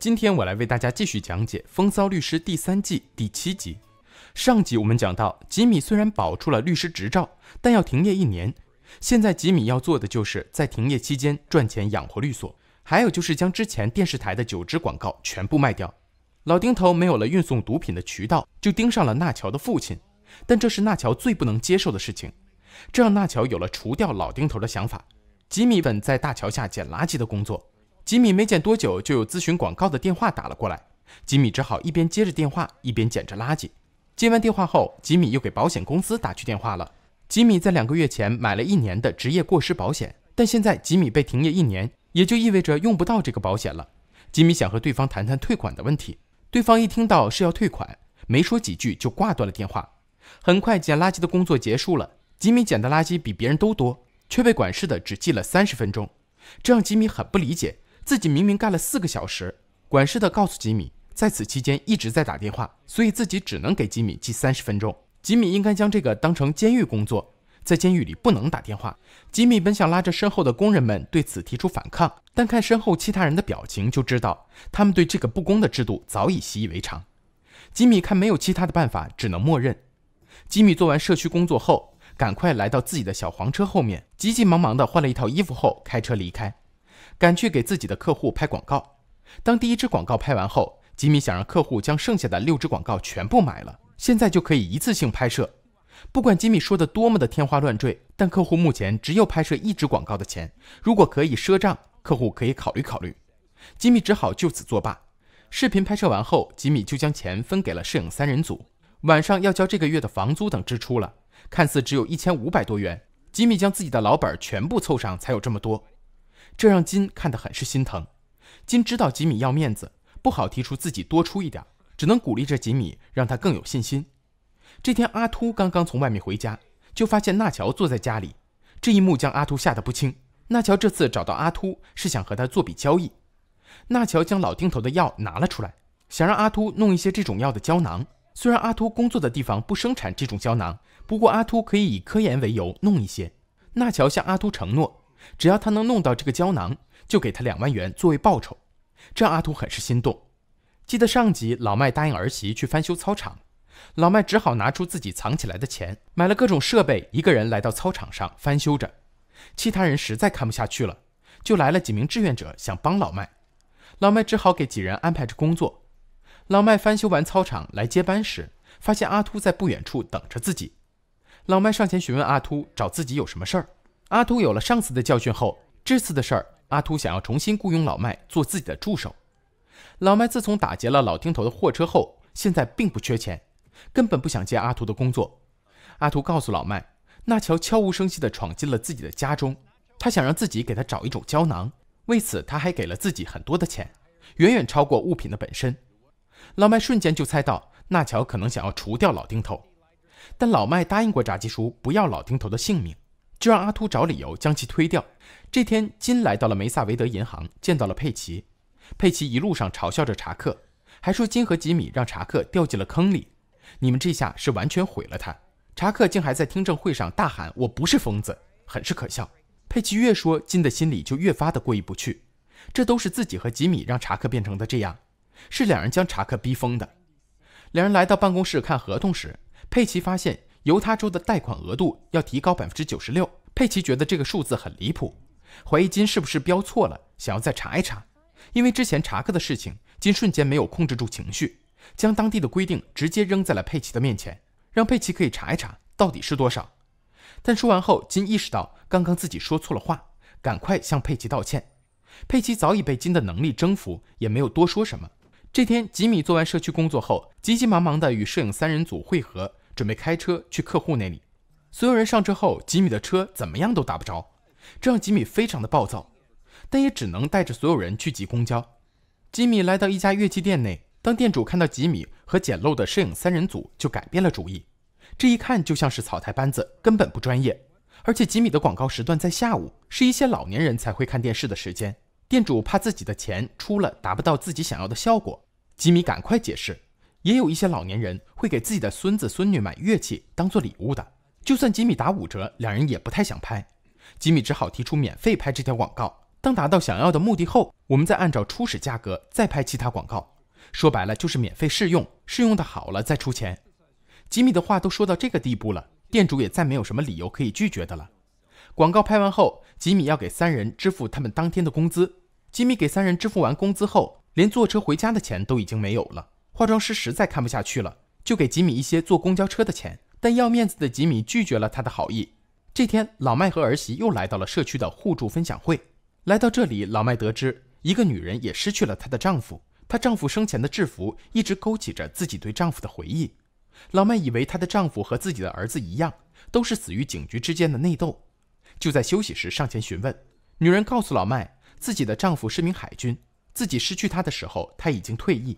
今天我来为大家继续讲解《风骚律师》第三季第七集上集。我们讲到，吉米虽然保住了律师执照，但要停业一年。现在吉米要做的就是在停业期间赚钱养活律所，还有就是将之前电视台的九支广告全部卖掉。老丁头没有了运送毒品的渠道，就盯上了纳乔的父亲。但这是纳乔最不能接受的事情，这让纳乔有了除掉老丁头的想法。吉米本在大桥下捡垃圾的工作。吉米没捡多久，就有咨询广告的电话打了过来。吉米只好一边接着电话，一边捡着垃圾。接完电话后，吉米又给保险公司打去电话了。吉米在两个月前买了一年的职业过失保险，但现在吉米被停业一年，也就意味着用不到这个保险了。吉米想和对方谈谈退款的问题。对方一听到是要退款，没说几句就挂断了电话。很快，捡垃圾的工作结束了。吉米捡的垃圾比别人都多，却被管事的只记了三十分钟，这让吉米很不理解。自己明明干了四个小时，管事的告诉吉米，在此期间一直在打电话，所以自己只能给吉米记三十分钟。吉米应该将这个当成监狱工作，在监狱里不能打电话。吉米本想拉着身后的工人们对此提出反抗，但看身后其他人的表情就知道，他们对这个不公的制度早已习以为常。吉米看没有其他的办法，只能默认。吉米做完社区工作后，赶快来到自己的小黄车后面，急急忙忙地换了一套衣服后，开车离开。赶去给自己的客户拍广告。当第一支广告拍完后，吉米想让客户将剩下的六支广告全部买了，现在就可以一次性拍摄。不管吉米说的多么的天花乱坠，但客户目前只有拍摄一支广告的钱。如果可以赊账，客户可以考虑考虑。吉米只好就此作罢。视频拍摄完后，吉米就将钱分给了摄影三人组。晚上要交这个月的房租等支出了，看似只有一千五百多元，吉米将自己的老本全部凑上，才有这么多。这让金看得很是心疼，金知道吉米要面子，不好提出自己多出一点，只能鼓励着吉米，让他更有信心。这天阿秃刚刚从外面回家，就发现纳乔坐在家里，这一幕将阿秃吓得不轻。纳乔这次找到阿秃是想和他做笔交易，纳乔将老丁头的药拿了出来，想让阿秃弄一些这种药的胶囊。虽然阿秃工作的地方不生产这种胶囊，不过阿秃可以以科研为由弄一些。纳乔向阿秃承诺。只要他能弄到这个胶囊，就给他两万元作为报酬，这让阿秃很是心动。记得上集老麦答应儿媳去翻修操场，老麦只好拿出自己藏起来的钱，买了各种设备，一个人来到操场上翻修着。其他人实在看不下去了，就来了几名志愿者想帮老麦，老麦只好给几人安排着工作。老麦翻修完操场来接班时，发现阿秃在不远处等着自己，老麦上前询问阿秃找自己有什么事儿。阿图有了上次的教训后，这次的事儿，阿图想要重新雇佣老麦做自己的助手。老麦自从打劫了老丁头的货车后，现在并不缺钱，根本不想接阿图的工作。阿图告诉老麦，纳乔悄无声息地闯进了自己的家中，他想让自己给他找一种胶囊，为此他还给了自己很多的钱，远远超过物品的本身。老麦瞬间就猜到纳乔可能想要除掉老丁头，但老麦答应过炸鸡叔不要老丁头的性命。就让阿秃找理由将其推掉。这天，金来到了梅萨维德银行，见到了佩奇。佩奇一路上嘲笑着查克，还说金和吉米让查克掉进了坑里，你们这下是完全毁了他。查克竟还在听证会上大喊：“我不是疯子！”很是可笑。佩奇越说，金的心里就越发的过意不去。这都是自己和吉米让查克变成的这样，是两人将查克逼疯的。两人来到办公室看合同时，佩奇发现。犹他州的贷款额度要提高百分之九十六，佩奇觉得这个数字很离谱，怀疑金是不是标错了，想要再查一查。因为之前查克的事情，金瞬间没有控制住情绪，将当地的规定直接扔在了佩奇的面前，让佩奇可以查一查到底是多少。但说完后，金意识到刚刚自己说错了话，赶快向佩奇道歉。佩奇早已被金的能力征服，也没有多说什么。这天，吉米做完社区工作后，急急忙忙地与摄影三人组汇合。准备开车去客户那里，所有人上车后，吉米的车怎么样都打不着，这让吉米非常的暴躁，但也只能带着所有人去挤公交。吉米来到一家乐器店内，当店主看到吉米和简陋的摄影三人组，就改变了主意。这一看就像是草台班子，根本不专业。而且吉米的广告时段在下午，是一些老年人才会看电视的时间。店主怕自己的钱出了达不到自己想要的效果，吉米赶快解释。也有一些老年人会给自己的孙子孙女买乐器当做礼物的。就算吉米打五折，两人也不太想拍。吉米只好提出免费拍这条广告。当达到想要的目的后，我们再按照初始价格再拍其他广告。说白了就是免费试用，试用的好了再出钱。吉米的话都说到这个地步了，店主也再没有什么理由可以拒绝的了。广告拍完后，吉米要给三人支付他们当天的工资。吉米给三人支付完工资后，连坐车回家的钱都已经没有了。化妆师实在看不下去了，就给吉米一些坐公交车的钱，但要面子的吉米拒绝了他的好意。这天，老麦和儿媳又来到了社区的互助分享会。来到这里，老麦得知一个女人也失去了她的丈夫，她丈夫生前的制服一直勾起着自己对丈夫的回忆。老麦以为她的丈夫和自己的儿子一样，都是死于警局之间的内斗。就在休息时，上前询问，女人告诉老麦，自己的丈夫是名海军，自己失去他的时候，他已经退役。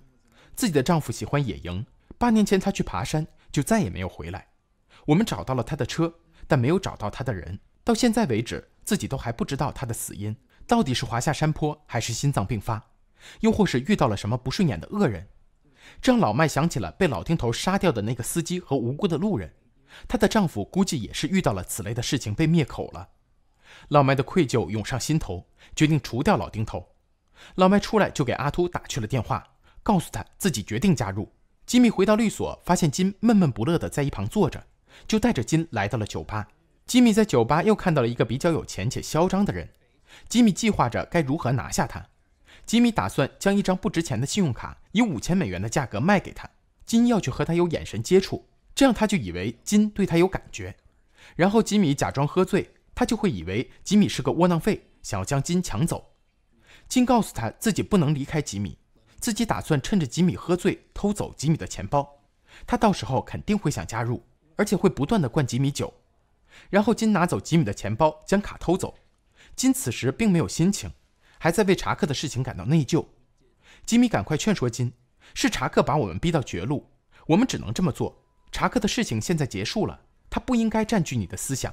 自己的丈夫喜欢野营，八年前他去爬山就再也没有回来。我们找到了他的车，但没有找到他的人。到现在为止，自己都还不知道他的死因，到底是滑下山坡，还是心脏病发，又或是遇到了什么不顺眼的恶人？这让老麦想起了被老丁头杀掉的那个司机和无辜的路人。她的丈夫估计也是遇到了此类的事情被灭口了。老麦的愧疚涌上心头，决定除掉老丁头。老麦出来就给阿秃打去了电话。告诉他自己决定加入。吉米回到律所，发现金闷闷不乐地在一旁坐着，就带着金来到了酒吧。吉米在酒吧又看到了一个比较有钱且嚣张的人，吉米计划着该如何拿下他。吉米打算将一张不值钱的信用卡以五千美元的价格卖给他，金要去和他有眼神接触，这样他就以为金对他有感觉。然后吉米假装喝醉，他就会以为吉米是个窝囊废，想要将金抢走。金告诉他自己不能离开吉米。自己打算趁着吉米喝醉偷走吉米的钱包，他到时候肯定会想加入，而且会不断的灌吉米酒，然后金拿走吉米的钱包，将卡偷走。金此时并没有心情，还在为查克的事情感到内疚。吉米赶快劝说金，是查克把我们逼到绝路，我们只能这么做。查克的事情现在结束了，他不应该占据你的思想。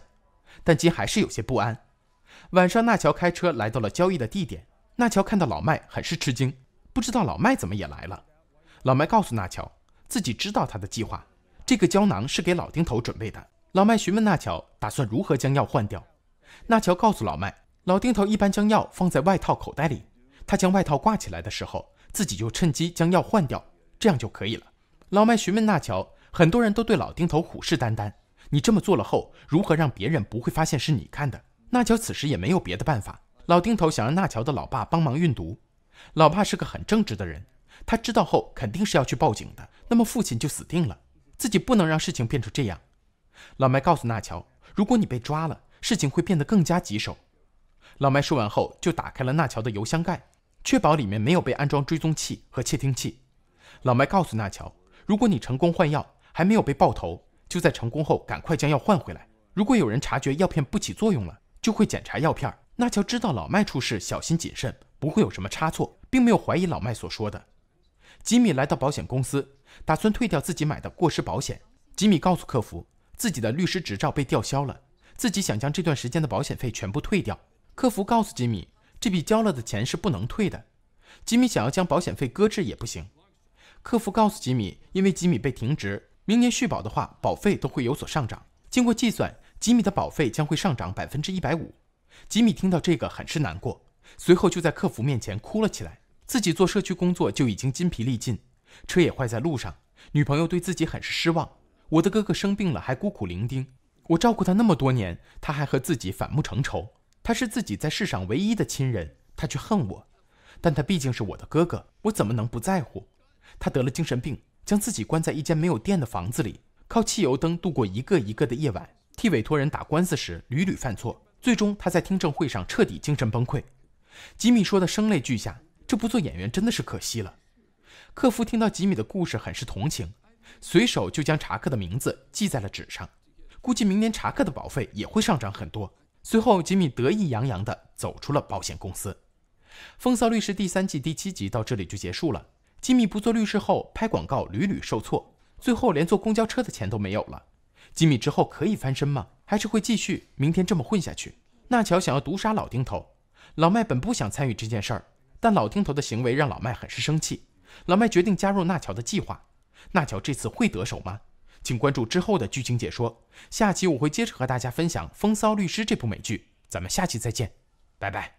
但金还是有些不安。晚上，纳乔开车来到了交易的地点，纳乔看到老麦很是吃惊。不知道老麦怎么也来了。老麦告诉纳乔，自己知道他的计划。这个胶囊是给老丁头准备的。老麦询问纳乔，打算如何将药换掉。纳乔告诉老麦，老丁头一般将药放在外套口袋里，他将外套挂起来的时候，自己就趁机将药换掉，这样就可以了。老麦询问纳乔，很多人都对老丁头虎视眈眈，你这么做了后，如何让别人不会发现是你看的？纳乔此时也没有别的办法。老丁头想让纳乔的老爸帮忙运毒。老帕是个很正直的人，他知道后肯定是要去报警的。那么父亲就死定了，自己不能让事情变成这样。老麦告诉纳乔：“如果你被抓了，事情会变得更加棘手。”老麦说完后，就打开了纳乔的油箱盖，确保里面没有被安装追踪器和窃听器。老麦告诉纳乔：“如果你成功换药，还没有被爆头，就在成功后赶快将药换回来。如果有人察觉药片不起作用了，就会检查药片。”纳乔知道老麦出事，小心谨慎。不会有什么差错，并没有怀疑老麦所说的。吉米来到保险公司，打算退掉自己买的过失保险。吉米告诉客服，自己的律师执照被吊销了，自己想将这段时间的保险费全部退掉。客服告诉吉米，这笔交了的钱是不能退的。吉米想要将保险费搁置也不行。客服告诉吉米，因为吉米被停职，明年续保的话，保费都会有所上涨。经过计算，吉米的保费将会上涨百分之一百五。吉米听到这个，很是难过。随后就在客服面前哭了起来。自己做社区工作就已经筋疲力尽，车也坏在路上，女朋友对自己很是失望。我的哥哥生病了，还孤苦伶仃。我照顾他那么多年，他还和自己反目成仇。他是自己在世上唯一的亲人，他却恨我。但他毕竟是我的哥哥，我怎么能不在乎？他得了精神病，将自己关在一间没有电的房子里，靠汽油灯度过一个一个的夜晚。替委托人打官司时屡屡犯错，最终他在听证会上彻底精神崩溃。吉米说的声泪俱下，这不做演员真的是可惜了。客夫听到吉米的故事，很是同情，随手就将查克的名字记在了纸上。估计明年查克的保费也会上涨很多。随后，吉米得意洋洋地走出了保险公司。《风骚律师》第三季第七集到这里就结束了。吉米不做律师后拍广告屡屡受挫，最后连坐公交车的钱都没有了。吉米之后可以翻身吗？还是会继续明天这么混下去？纳乔想要毒杀老丁头。老麦本不想参与这件事儿，但老丁头的行为让老麦很是生气。老麦决定加入纳乔的计划。纳乔这次会得手吗？请关注之后的剧情解说。下期我会接着和大家分享《风骚律师》这部美剧。咱们下期再见，拜拜。